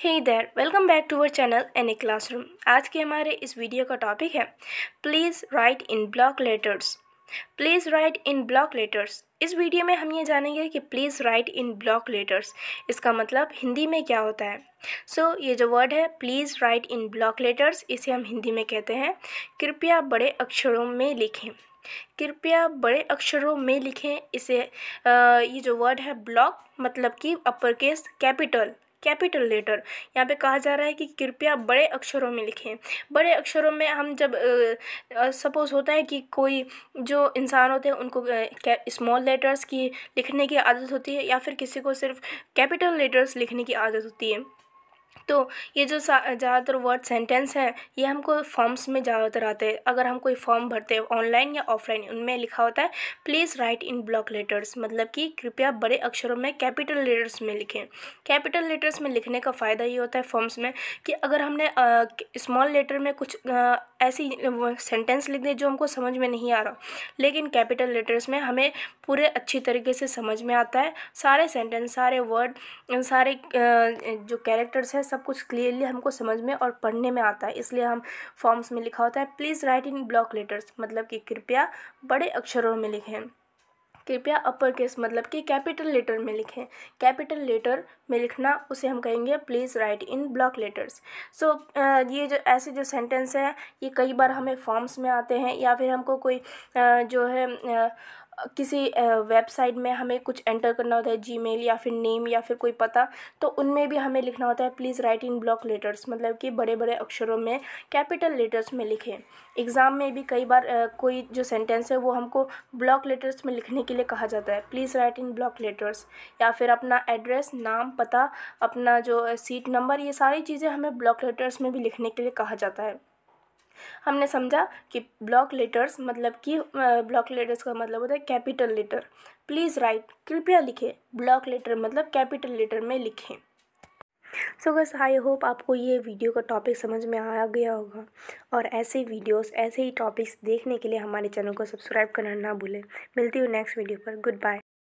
hey there welcome back to our channel N class classroom आज के हमारे इस वीडियो का टॉपिक है please write in block letters please write in block letters इस video में हम ये जानेंगे कि please write in block letters इसका मतलब हिंदी में क्या होता है सो so, ये जो वर्ड है please write in block letters इसे हम हिंदी में कहते हैं कृपया बड़े अक्षरों में लिखें कृपया बड़े अक्षरों में लिखें इसे आ, ये जो वर्ड है ब्लॉक मतलब कि upper case capital capital letter यहाँ पे कहा जा रहा है कि कृपया बड़े अक्षरों में लिखें बड़े अक्षरों में हम जब सपोज़ होता है कि कोई जो इंसान होते हैं उनको स्मॉल लेटर्स की लिखने की आदत होती है या फिर किसी को सिर्फ कैपिटल लेटर्स लिखने की आदत होती है तो ये जो ज़्यादातर वर्ड सेंटेंस हैं ये हमको फॉर्म्स में ज़्यादातर आते हैं अगर हम कोई फॉर्म भरते हैं ऑनलाइन या ऑफलाइन उनमें लिखा होता है please write in block letters मतलब कि कृपया बड़े अक्षरों में कैपिटल लेटर्स में लिखें कैपिटल लेटर्स में लिखने का फ़ायदा ये होता है फॉर्म्स में कि अगर हमने स्मॉल लेटर में कुछ आ, ऐसी सेंटेंस लिख दें जो हमको समझ में नहीं आ रहा लेकिन कैपिटल लेटर्स में हमें पूरे अच्छी तरीके से समझ में आता है सारे सेंटेंस सारे वर्ड सारे जो कैरेक्टर्स हैं है सब कुछ क्लियरली हमको समझ में और पढ़ने में आता है इसलिए हम फॉर्म्स में लिखा होता है please write in block letters मतलब कि कृपया बड़े अक्षरों में लिखें कृपया अपर केस मतलब कि कैपिटल लेटर में लिखें कैपिटल लेटर में लिखना उसे हम कहेंगे please write in block letters so ये जो ऐसे जो सेंटेंस है ये कई बार हमें फॉर्म्स में आते हैं या फिर हमको कोई uh, जो है uh, किसी वेबसाइट में हमें कुछ एंटर करना होता है जीमेल या फिर नेम या फिर कोई पता तो उनमें भी हमें लिखना होता है please write in block letters मतलब कि बड़े बड़े अक्षरों में कैपिटल लेटर्स में लिखें एग्ज़ाम में भी कई बार कोई जो सेंटेंस है वो हमको ब्लॉक लेटर्स में लिखने के लिए कहा जाता है please write in block letters या फिर अपना एड्रेस नाम पता अपना जो सीट नंबर ये सारी चीज़ें हमें ब्लॉक लेटर्स में भी लिखने के लिए कहा जाता है हमने समझा कि ब्लॉक लेटर्स मतलब कि ब्लॉक लेटर्स का मतलब होता है कैपिटल लेटर प्लीज़ राइट कृपया लिखें ब्लॉक लेटर मतलब कैपिटल लेटर में लिखें सो बस आई होप आपको ये वीडियो का टॉपिक समझ में आ गया होगा और ऐसे वीडियोस ऐसे ही टॉपिक्स देखने के लिए हमारे चैनल को सब्सक्राइब करना ना भूलें मिलती हूँ नेक्स्ट वीडियो पर गुड बाय